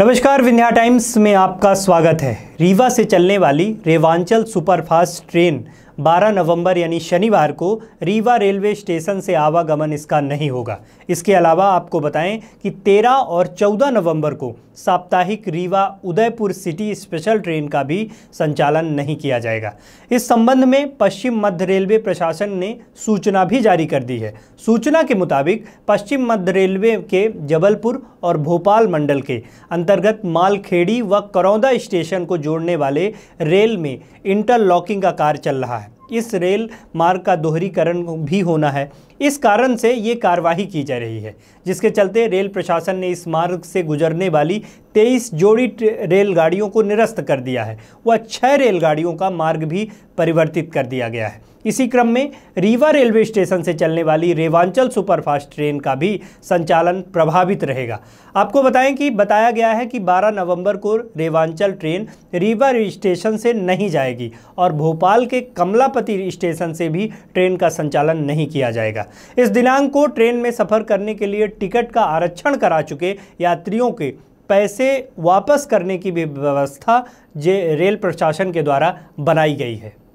नमस्कार विंध्या टाइम्स में आपका स्वागत है रीवा से चलने वाली रेवांचल सुपरफास्ट ट्रेन 12 नवंबर यानी शनिवार को रीवा रेलवे स्टेशन से आवागमन इसका नहीं होगा इसके अलावा आपको बताएं कि 13 और 14 नवंबर को साप्ताहिक Rewa Udaipur city special train का भी संचालन नहीं किया जाएगा इस संबंध में पश्चिम मध्य रेलवे प्रशासन ने सूचना भी जारी कर दी है सूचना के मुताबिक पश्चिम मध्य रेलवे के जबलपुर और भोपाल मंडल के अंतर्गत मालखेड़ी व करौदा स्टेशन को जोड़ने वाले रेल में इंटरलॉकिंग का कार्य चल रहा है इस रेल मार्ग का दोहरीकरण भी होना है इस कारण से ये कार्रवाई की जा रही है जिसके चलते रेल प्रशासन ने इस मार्ग से गुजरने वाली 23 जोड़ी रेलगाड़ियों को निरस्त कर दिया है वह छः रेलगाड़ियों का मार्ग भी परिवर्तित कर दिया गया है इसी क्रम में रीवा रेलवे स्टेशन से चलने वाली रेवांचल सुपरफास्ट ट्रेन का भी संचालन प्रभावित रहेगा आपको बताएं कि बताया गया है कि 12 नवंबर को रेवांचल ट्रेन रीवा स्टेशन से नहीं जाएगी और भोपाल के कमलापति स्टेशन से भी ट्रेन का संचालन नहीं किया जाएगा गया इस दिनांक को ट्रेन में सफ़र करने के लिए टिकट का आरक्षण करा चुके यात्रियों के पैसे वापस करने की भी व्यवस्था जे रेल प्रशासन के द्वारा बनाई गई है